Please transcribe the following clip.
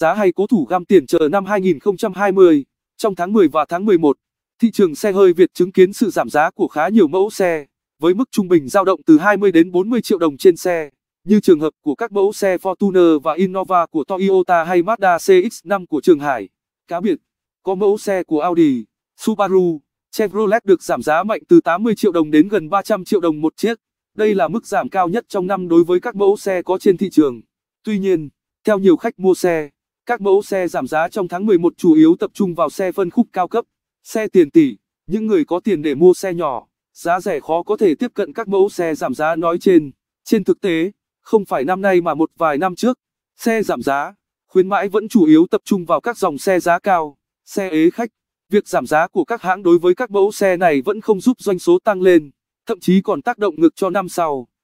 giá hay cố thủ găm tiền chờ năm 2020. Trong tháng 10 và tháng 11, thị trường xe hơi Việt chứng kiến sự giảm giá của khá nhiều mẫu xe, với mức trung bình dao động từ 20 đến 40 triệu đồng trên xe, như trường hợp của các mẫu xe Fortuner và Innova của Toyota hay Mazda CX-5 của Trường Hải. Cá biệt, có mẫu xe của Audi, Subaru, Chevrolet được giảm giá mạnh từ 80 triệu đồng đến gần 300 triệu đồng một chiếc. Đây là mức giảm cao nhất trong năm đối với các mẫu xe có trên thị trường. Tuy nhiên, theo nhiều khách mua xe, các mẫu xe giảm giá trong tháng 11 chủ yếu tập trung vào xe phân khúc cao cấp, xe tiền tỷ, những người có tiền để mua xe nhỏ, giá rẻ khó có thể tiếp cận các mẫu xe giảm giá nói trên. Trên thực tế, không phải năm nay mà một vài năm trước, xe giảm giá, khuyến mãi vẫn chủ yếu tập trung vào các dòng xe giá cao, xe ế khách. Việc giảm giá của các hãng đối với các mẫu xe này vẫn không giúp doanh số tăng lên, thậm chí còn tác động ngược cho năm sau.